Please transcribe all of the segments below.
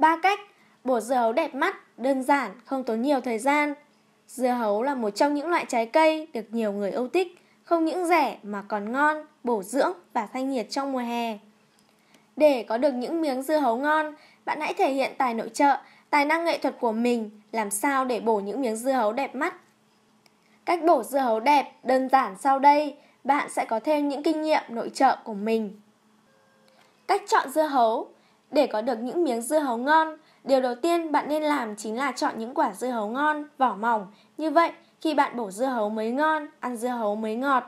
ba cách Bổ dưa hấu đẹp mắt, đơn giản, không tốn nhiều thời gian Dưa hấu là một trong những loại trái cây được nhiều người yêu thích Không những rẻ mà còn ngon, bổ dưỡng và thanh nhiệt trong mùa hè Để có được những miếng dưa hấu ngon Bạn hãy thể hiện tài nội trợ, tài năng nghệ thuật của mình Làm sao để bổ những miếng dưa hấu đẹp mắt Cách bổ dưa hấu đẹp đơn giản sau đây Bạn sẽ có thêm những kinh nghiệm nội trợ của mình Cách chọn dưa hấu để có được những miếng dưa hấu ngon, điều đầu tiên bạn nên làm chính là chọn những quả dưa hấu ngon, vỏ mỏng. Như vậy, khi bạn bổ dưa hấu mới ngon, ăn dưa hấu mới ngọt.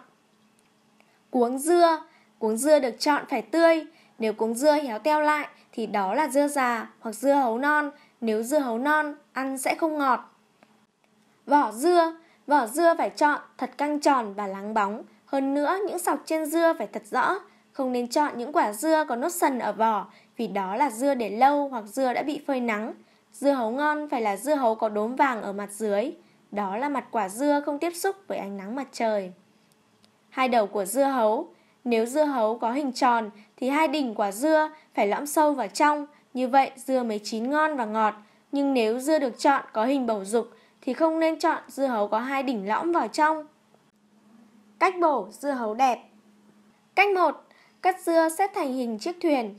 Cuống dưa Cuống dưa được chọn phải tươi. Nếu cuống dưa héo teo lại thì đó là dưa già hoặc dưa hấu non. Nếu dưa hấu non, ăn sẽ không ngọt. Vỏ dưa Vỏ dưa phải chọn thật căng tròn và láng bóng. Hơn nữa, những sọc trên dưa phải thật rõ không nên chọn những quả dưa có nốt sần ở vỏ vì đó là dưa để lâu hoặc dưa đã bị phơi nắng. Dưa hấu ngon phải là dưa hấu có đốm vàng ở mặt dưới. Đó là mặt quả dưa không tiếp xúc với ánh nắng mặt trời. Hai đầu của dưa hấu Nếu dưa hấu có hình tròn thì hai đỉnh quả dưa phải lõm sâu vào trong. Như vậy dưa mới chín ngon và ngọt. Nhưng nếu dưa được chọn có hình bầu dục thì không nên chọn dưa hấu có hai đỉnh lõm vào trong. Cách bổ dưa hấu đẹp Cách 1 cắt dưa xếp thành hình chiếc thuyền.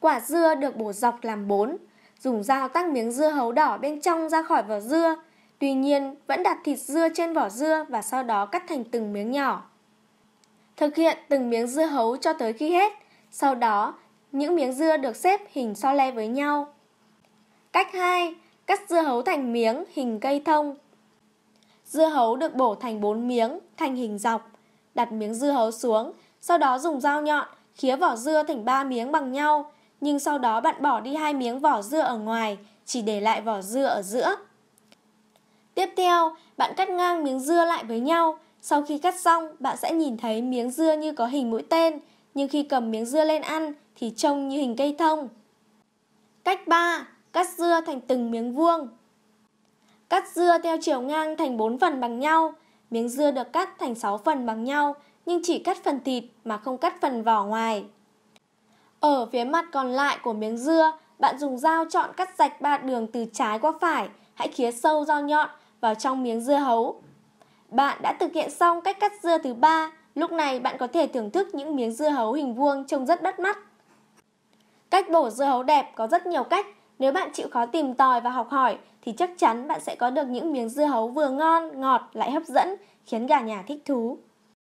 Quả dưa được bổ dọc làm bốn, dùng dao tắc miếng dưa hấu đỏ bên trong ra khỏi vỏ dưa, tuy nhiên vẫn đặt thịt dưa trên vỏ dưa và sau đó cắt thành từng miếng nhỏ. Thực hiện từng miếng dưa hấu cho tới khi hết, sau đó những miếng dưa được xếp hình so le với nhau. Cách 2. Cắt dưa hấu thành miếng hình cây thông. Dưa hấu được bổ thành 4 miếng thành hình dọc. Đặt miếng dưa hấu xuống, sau đó dùng dao nhọn khía vỏ dưa thành ba miếng bằng nhau, nhưng sau đó bạn bỏ đi hai miếng vỏ dưa ở ngoài, chỉ để lại vỏ dưa ở giữa. Tiếp theo, bạn cắt ngang miếng dưa lại với nhau. Sau khi cắt xong, bạn sẽ nhìn thấy miếng dưa như có hình mũi tên, nhưng khi cầm miếng dưa lên ăn thì trông như hình cây thông. Cách 3. Cắt dưa thành từng miếng vuông. Cắt dưa theo chiều ngang thành 4 phần bằng nhau. Miếng dưa được cắt thành 6 phần bằng nhau nhưng chỉ cắt phần thịt mà không cắt phần vỏ ngoài. Ở phía mặt còn lại của miếng dưa, bạn dùng dao chọn cắt rạch ba đường từ trái qua phải, hãy khía sâu dao nhọn vào trong miếng dưa hấu. Bạn đã thực hiện xong cách cắt dưa thứ ba, lúc này bạn có thể thưởng thức những miếng dưa hấu hình vuông trông rất bắt mắt. Cách bổ dưa hấu đẹp có rất nhiều cách, nếu bạn chịu khó tìm tòi và học hỏi thì chắc chắn bạn sẽ có được những miếng dưa hấu vừa ngon, ngọt lại hấp dẫn, khiến cả nhà thích thú.